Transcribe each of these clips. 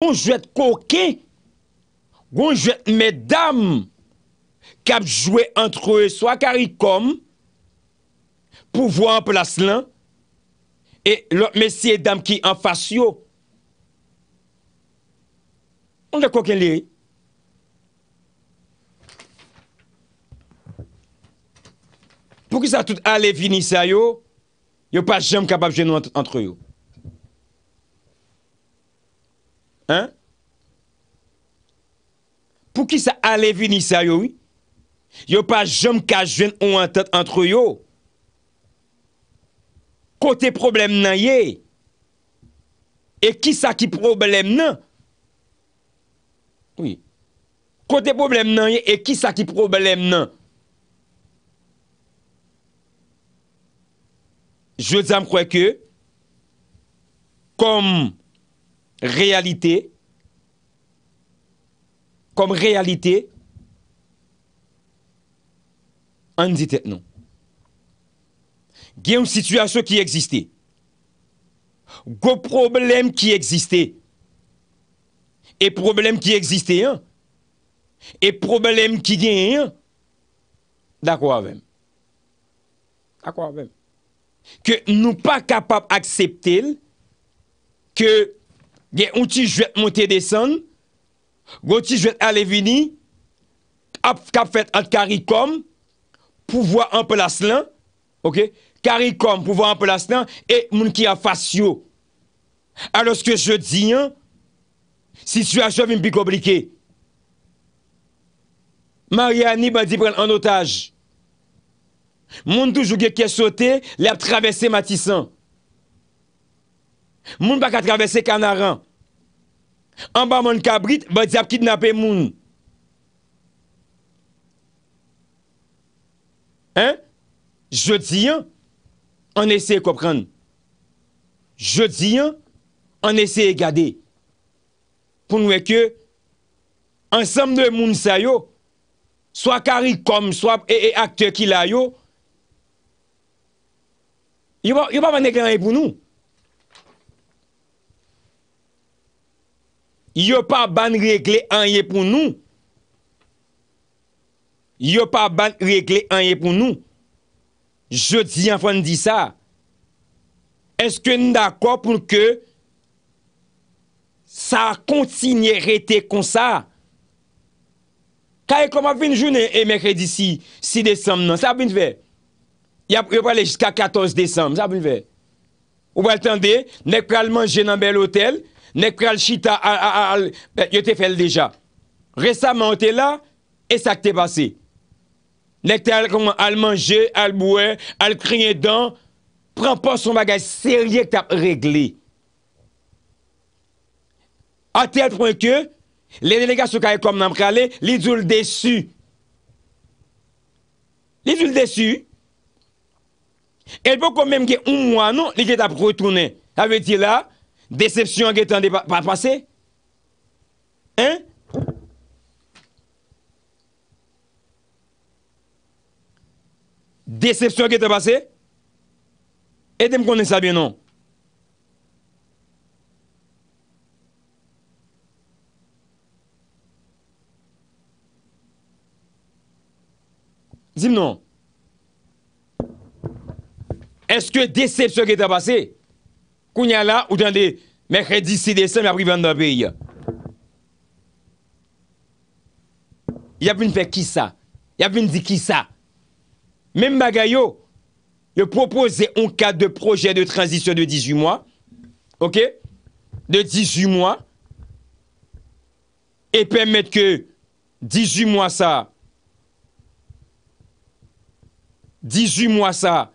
Goun jwet koke, goun jwet medam kap jwet antre yo, e swa karikom pou vwa an plas lan e lor mesye dam ki an fasyo Goun jwet koken li Pou ki sa tout ale vinisa yo yo pa jem kapap jwet nou antre yo Pou ki sa alevi ni sa yo? Yo pa jom ka jwen ou an tat an tro yo? Kote problem nan ye? E ki sa ki problem nan? Oui. Kote problem nan ye? E ki sa ki problem nan? Non. Je zan m kwe ke, kom... réalité, comme réalité, on dit non. Il y a une situation qui existait. Gros problème qui existait. Et problème qui existait. Hein? Et problème qui vient hein. D'accord avec. D'accord avec. Que nous pas capable d'accepter que gen unti jwet monte desan, gouti jwet alevini, ap kap fet ant karikom, pouvo an pelas lan, karikom pouvo an pelas lan, e moun ki a fasyo. Alos ke jwet diyan, si jwet a chavim bi koblike. Mariani bwadi pren an otaj. Moun toujou gen kye sote, le ap travesse matisan. Moun baka travesse kanaran. An ba moun kabrit, ba di ap kidnapè moun. Hein? Je di yon, an eseye kopran. Je di yon, an eseye gade. Poun weke, ansem de moun sayo, swa kari kom, swa e, e akte ki layo, yon pa vane gane pou nou. Yon pa vane gane pou nou. Yo pa ban règle an ye pou nou. Yo pa ban règle an ye pou nou. Je di an fwa n di sa. Eske nou d'akwa pou ke sa kontinye rete kon sa. Kaye koma fin jounen emekre disi 6 Desem nan. Sa poun fè. Yo pa le jiska 14 Desem. Sa poun fè. Ou wèl tande, nek pral manje nan bel hotel, Nèk pral chita a al, yo te fel deja. Rè sa mante la, e sa k te basi. Nèk te al manje, al mouè, al krenye dan, pran pa son bagaj serye k te ap regli. Ate al pran ke, le denega sou kaye kom nan prale, li zoul desu. Li zoul desu, el pou kon menm ke un mwanon, li ke tap rotounen. Ape ti la, Déception qui est pas passé. Hein? Déception qui est passé. Et de me connaître ça bien, non? Dis-moi non. Est-ce que déception qui est passée là, ou dans mercredi 6 décembre, après vendre pays. Il y a une faire qui ça Il y a une dit qui ça Même bagayo, il propose un cas de projet de transition de 18 mois. OK De 18 mois. Et permettre que 18 mois ça 18 mois ça,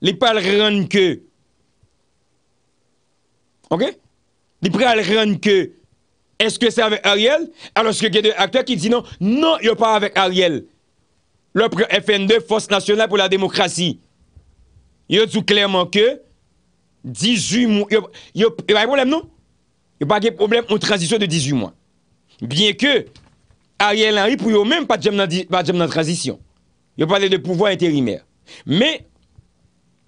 les pas que OK Il pral rendre que est-ce que c'est avec Ariel alors que il y a des acteurs qui disent non, non, il pas avec Ariel. Le FN2 Force nationale pour la démocratie. Il dit clairement que 18 mois, il n'y a pas de problème, non Il n'y a pas de problème en transition de 18 mois. Bien que Ariel Henry, pour eux même pas de transition. Il pas de pouvoir intérimaire. Mais,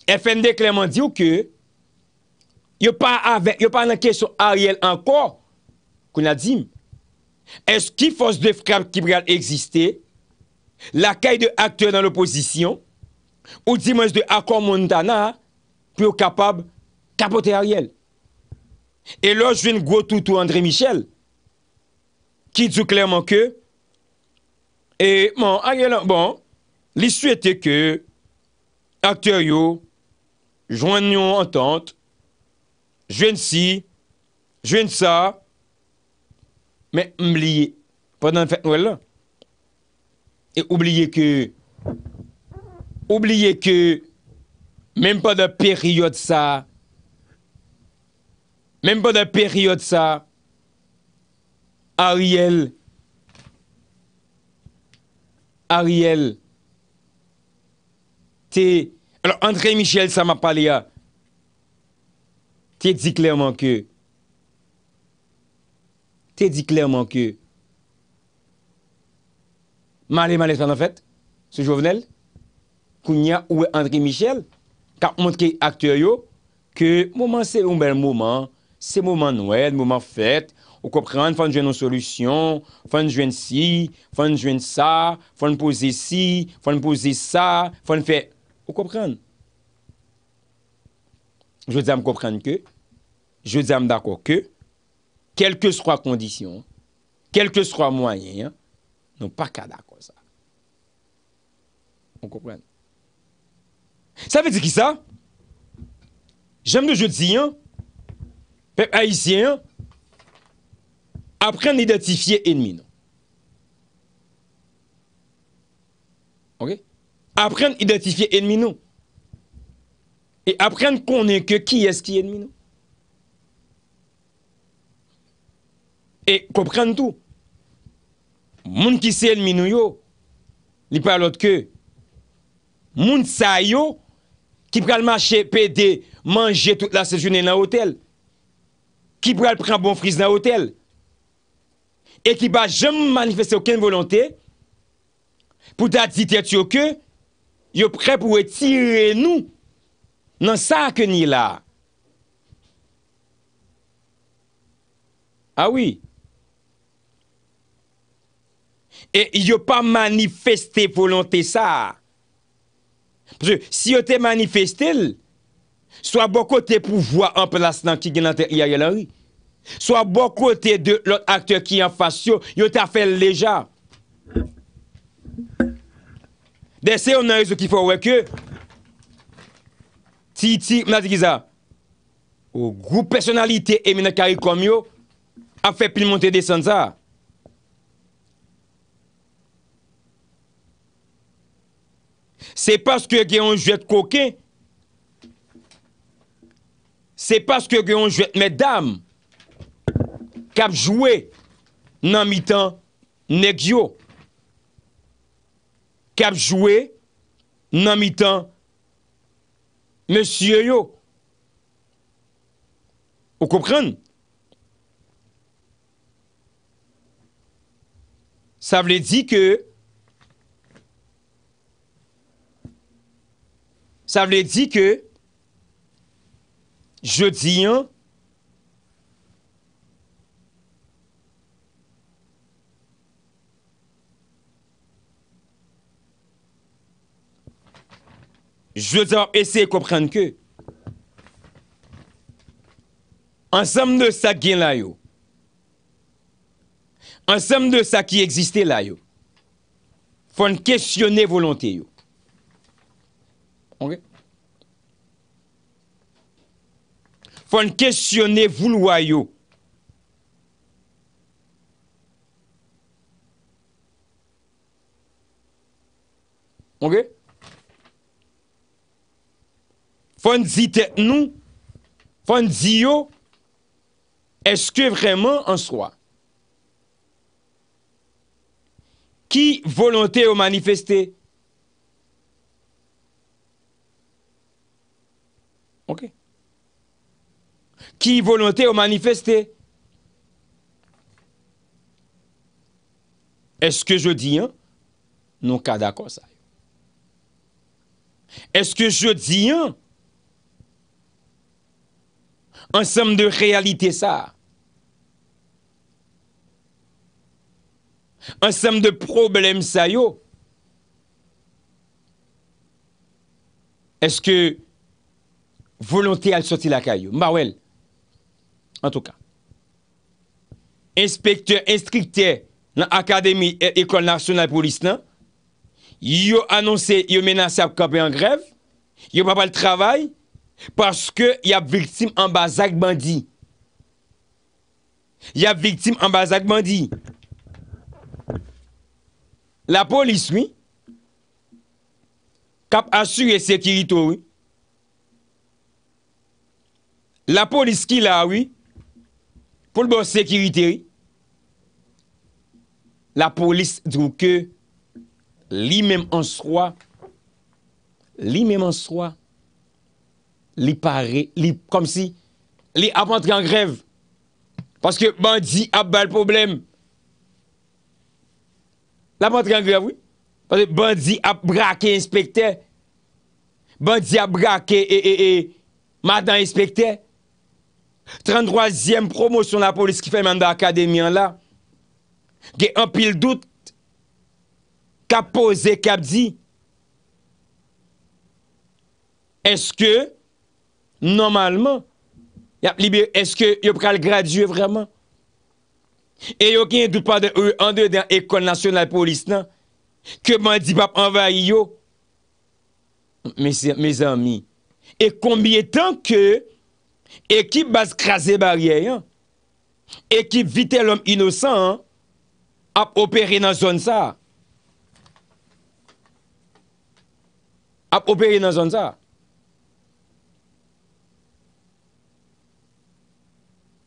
FND clairement dit que Yo pa an a kesyon a riel ankor kon a dim. Eski fos defkab kibral eksiste lakay de akter dan loposisyon ou dimens de akor mondana pou yo kapab kapote a riel. E lo jwen gwo toutou André Michel ki djou klerman ke e mon a riel an. Bon, bon lissu ete ke akter yo jwen nou an tante je si, de ça, mais oubliez, pendant le de Noël, et oubliez que, oubliez que, même pas de période ça, même pas de période ça, Ariel, Ariel, t'es, alors André Michel, ça ma pas là. Hein. te di klerman ke, te di klerman ke, male male spanan fet, se jovenel, kounya ouwe André Michel, ka mounke akter yo, ke mouman se moumen mouman, se mouman nouen, mouman fet, ou kopran, foun jwen nou solusyon, foun jwen si, foun jwen sa, foun pouze si, foun pouze sa, foun fe, ou kopran. Jou de zan mou kopran ke, je dis d'accord que, quelles que soient les conditions, quels que soient moyens, nous pas qu'à d'accord ça. On comprend? Ça veut dire qui ça? J'aime toujours je hein, peuple haïtien, apprendre à identifier l'ennemi. OK? Apprendre à identifier l'ennemi. Et apprennent qu'on est que qui est-ce qui est ennemi E komprenn tou. Moun ki se el minou yo, li par lout ke. Moun sa yo, ki pral manche pe de manje tout la sejounen nan hotel. Ki pral pran bon fris nan hotel. E ki ba jem manifeste oken volante, pou ta ditet yo ke, yo pre pou etire nou. Nan sa ke ni la. A ah wii. E yon pa manifestè pou lontè sa. Si yon te manifestè l, sou a bò kote pou vwa an plas nan ki genante yayalari. Sou a bò kote de l ot akte ki an fasyo, yon te a fè l leja. De se yon nan yon sou ki fò wè kè, ti ti mnadikiza, ou goup personalite eme nan kari komyo, a fè pil montè desan sa. A fè pil montè desan sa. Se paske gen yon jwet koke, se paske gen yon jwet medam, kapjouwe nan mitan negyo. Kapjouwe nan mitan monsiyoyo. Ou kopren? Sa vle di ke sa vle di ke, je di an, je zan ese komprenn ke, ansem de sa gen la yo, ansem de sa ki egziste la yo, fon kestyone volante yo, Fon kestyone voulwayo Fon zite nou Fon ziyo Eske vreman an swa Ki volante ou manifeste Ok. Qui volonté au manifester. Est-ce que je dis, un hein? Non, cas d'accord ça. Est-ce que je dis, hein? un? Ensemble de réalité ça. Ensemble de problèmes ça yo. Est-ce que Volonté al soti lakay yo. Mbawel. En tout ka. Inspekteur, inskriptè, l akademi, ekol nasyonal polis nan, yo anonsè, yo menasè ap kapè an grev, yo papal travay, paske yap viktim an bazak bandi. Yap viktim an bazak bandi. La polis mi, kap asyre sekirito wè. La polis ki la oui, pou l bo sekiriteri, la polis drou ke li menm answa, li menm answa, li pare, li kom si, li ap antre an grev. Paske bandi ap bal problem, la ap antre an grev oui, paske bandi ap brake inspektè, bandi ap brake e, e, e, madan inspektè. 33èm promosyon la polis ki fè mènda akademien la, ge an pil dout, kap pose, kap di, eske, normalman, eske yo pral gradye vreman? E yo ken dout pa de, yo an de den ekon nasyon la polis nan, keman di pap an vay yo? Mes ami, e kombi etan ke, Ekip bas krasè barye, ekip vite lom inosan, ap operè nan zon sa. Ap operè nan zon sa.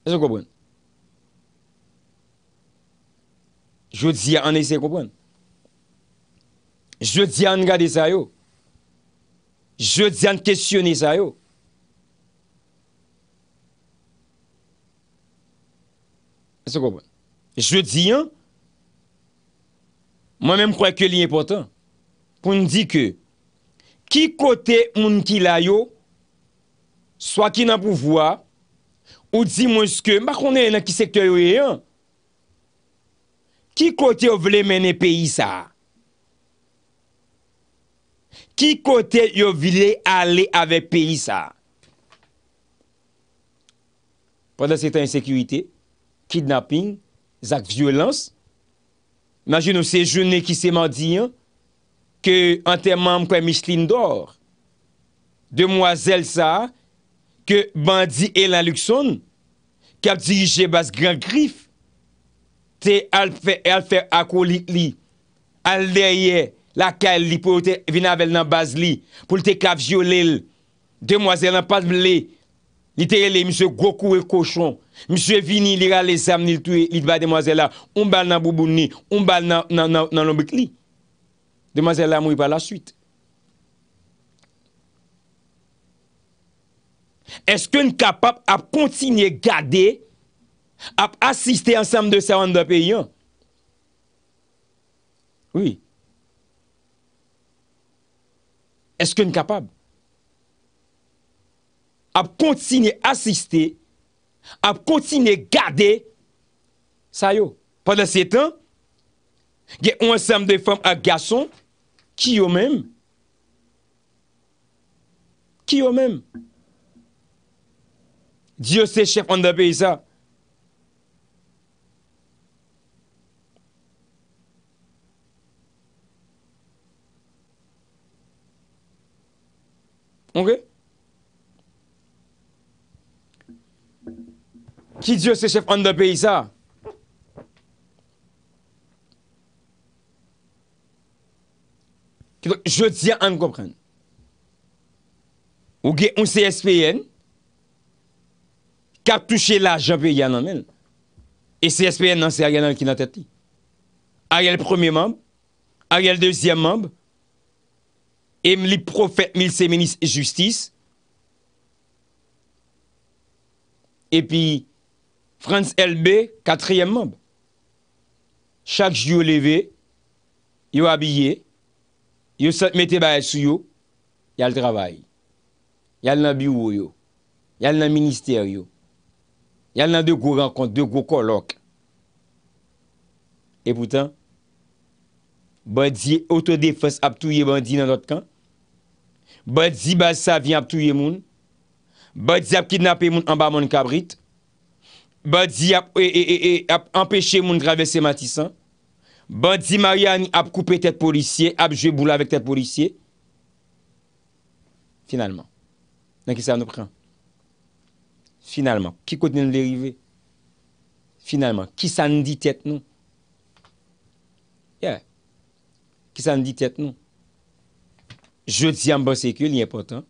Ese koupoun? Je di an ese koupoun? Je di an gade sa yo? Je di an kestyone sa yo? Je di yon Mwen menm kwa ke liye potan Kon di ke Ki kote moun ki la yo Soa ki nan pouvoa Ou di mwen ske Mwa konen yon ki sektor yo yon Ki kote yo vile menne peyi sa Ki kote yo vile Ale ave peyi sa Potan se ta insekuiti Kidnaping, zak vyolans. Majoun nou se jounen ki se mandi yon, ke an te mam kwen Michelin d'or. Demoiselle sa, ke bandi elan lukson, kap diji je bas gran grif. Te alpe akolik li, al deye, la kal li pou te vinabel nan baz li, pou te kap vyolel. Demoiselle nan padm li, pou te kap vyolel. Literele, msè Gokou e Kochon, msè Vini, liral e Sam, litva de Mwazela, oumbal nan Boubouni, oumbal nan Lombikli. De Mwazela moui pa la suite. Eske n kapap ap kontinye gade, ap asiste ansam de sa wan da peyon? Oui. Eske n kapap? ap kontine asiste, ap kontine gade, sa yo, padan se tan, ge ouan sanm de fem ak gason, ki yo menm, ki yo menm, diyo se chef an dabè yisa, an gen, qui Dieu c'est chef en de pays ça Je dis à en comprendre. Ou avez un CSPN qui a touché l'argent pays en même. Et CSPN, c'est Ariel qui est dans tête. Ariel premier membre, Ariel deuxième membre, Emily prophète, mille ministre justice. Et puis, Frans LB, katriyem mab. Chak jyo leve, yo abye, yo satmete baye sou yo, yal travay. Yal nan biwo yo, yal nan minister yo, yal nan de gwo venkont, de gwo kolok. Epoutan, badzi autodefens ap touye bandi nan not kan, badzi basa vyan ap touye moun, badzi ap kidnapye moun amba moun kabrit, ba di ap e, e, e, empeshe moun gravese matisan, ba di Maryani ap koupe tet polisye, ap jwe boula vek tet polisye, finalman, nan ki sa nou pran, finalman, ki kote nou derive, finalman, ki sa nou ditet nou, ye, ki sa nou ditet nou, jodi amba seke li epotan,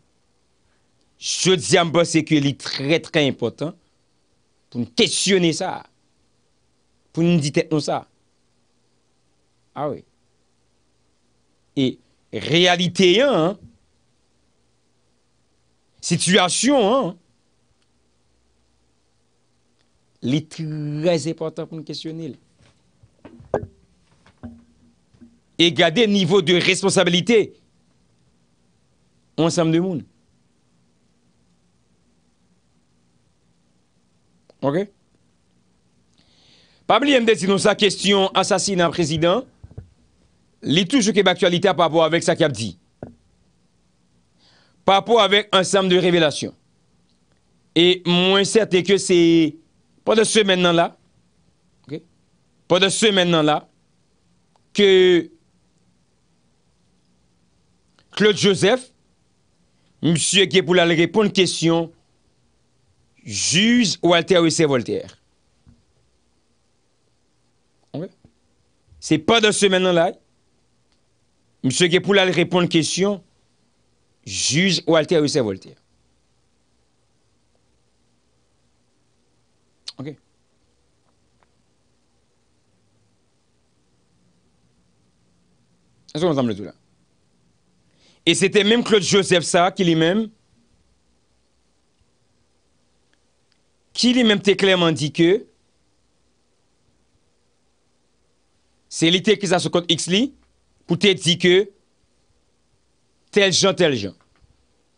jodi amba seke li tre tre epotan, pour nous questionner ça, pour nous dire ça. Ah oui. Et réalité, hein, situation, hein, les très important pour nous questionner. Et garder niveau de responsabilité ensemble de monde. Ok? Pas oublier de dire nous question assassinat président. Li toujours que actualité par rapport avec ça qu'il a dit. Par rapport avec ensemble de révélations. Et moins certain que c'est de ce maintenant là. OK? de ce maintenant là que Claude Joseph monsieur qui est pour la répondre question juge Walter C'est Voltaire. C'est pas dans ce maintenant-là. Monsieur qui répond la question, juge Walter C'est Voltaire. OK. Est-ce qu'on le tout là? Et c'était même Claude Joseph ça qui lui-même qui lui-même t'a clairement dit que c'est l'été qui a sur compte X li pour te dire que tel gens, tel gens.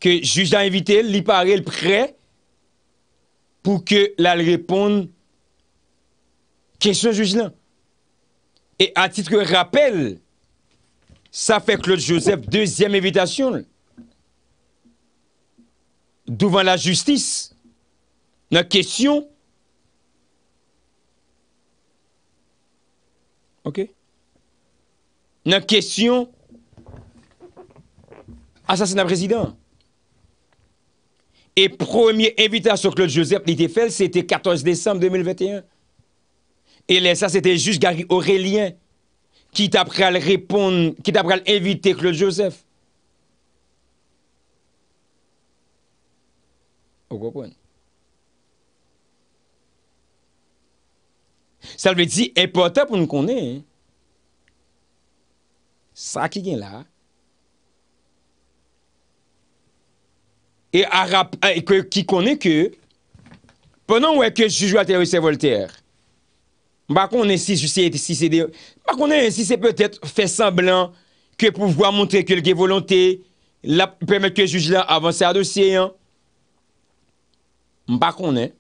Que le juge a invité, il paraît prêt pour que la réponde question juge là. Et à titre de rappel, ça fait Claude Joseph deuxième invitation devant la justice la question. Ok? La question assassinat président. Et première invitation claude Joseph était fait, c'était 14 décembre 2021. Et là, ça, c'était juste Gary Aurélien qui le répondre, qui à inviter Claude Joseph. Vous comprenez? Salve di, impotant pou nou konen. Sa ki gen la. E a rap, ki konen ke, ponan wè ke jujou aterise Voltaire, mba konen si, si se de, mba konen si, se petet fè semblan, ke pou vwa montre ke lge volante, la pwemè ke jujou la avansè a dosye, mba konen,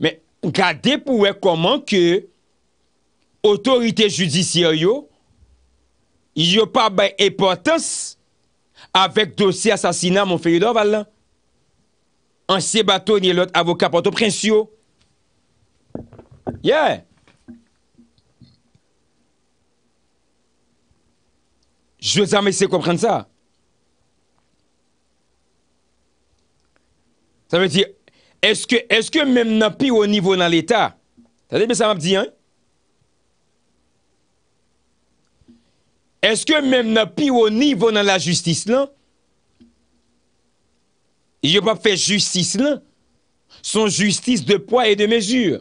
mbe, Gade pou wek koman ke otorite judisiyo yo yo pa bay epotos avek dosi asasina moun feyo doval la. An se batonye lot avoka pato prensyo. Yey! Jwe zame se kompren sa. Sa me diye Eske mèm nan pi ou nivou nan l'Etat? Tade mè sa mèm di an? Eske mèm nan pi ou nivou nan la justice lan? Yè pa fè justice lan? Son justice de poy et de mèjûr.